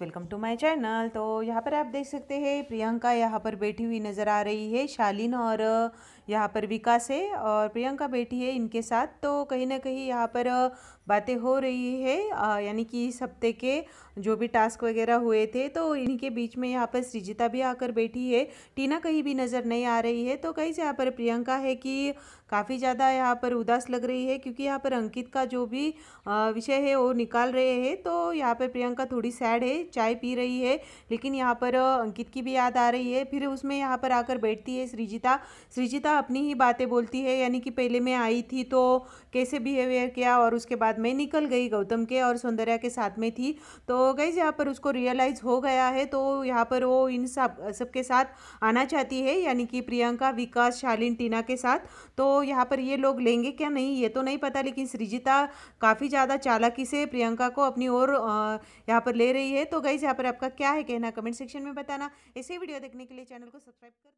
welcome to my channel तो यहाँ पर आप देख सकते हैं प्रियंका यहाँ पर बैठी हुई नज़र आ रही है शालीन और यहाँ पर विकास है और प्रियंका बेटी है इनके साथ तो कहीं ना कहीं यहाँ पर बातें हो रही है यानी कि इस हफ्ते के जो भी टास्क वगैरह हुए थे तो इनके बीच में यहाँ पर सृजिता भी आकर बैठी है टीना कहीं भी नज़र नहीं आ रही है तो कहीं से यहाँ पर प्रियंका है कि काफ़ी ज़्यादा यहाँ पर उदास लग रही है क्योंकि यहाँ पर अंकित का जो भी विषय है वो निकाल रहे हैं तो यहाँ पर प्रियंका थोड़ी सैड है चाय पी रही है लेकिन यहाँ पर अंकित की भी याद आ रही है फिर उसमें यहाँ पर आकर बैठती है सृजिता सृजिता हमेशा अपनी ही बातें बोलती है यानी कि पहले मैं आई थी तो कैसे बिहेवियर किया और उसके बाद मैं निकल गई गौतम के और सौंदर्या के साथ में थी तो गई यहाँ पर उसको रियलाइज़ हो गया है तो यहाँ पर वो इन सब सबके साथ आना चाहती है यानी कि प्रियंका विकास शालिन टीना के साथ तो यहाँ पर ये लोग लेंगे क्या नहीं ये तो नहीं पता लेकिन सृजिता काफ़ी ज़्यादा चालाकी से प्रियंका को अपनी ओर यहाँ पर ले रही है तो गई यहाँ पर आपका क्या है कहना कमेंट सेक्शन में बताना ऐसे वीडियो देखने के लिए चैनल को सब्सक्राइब कर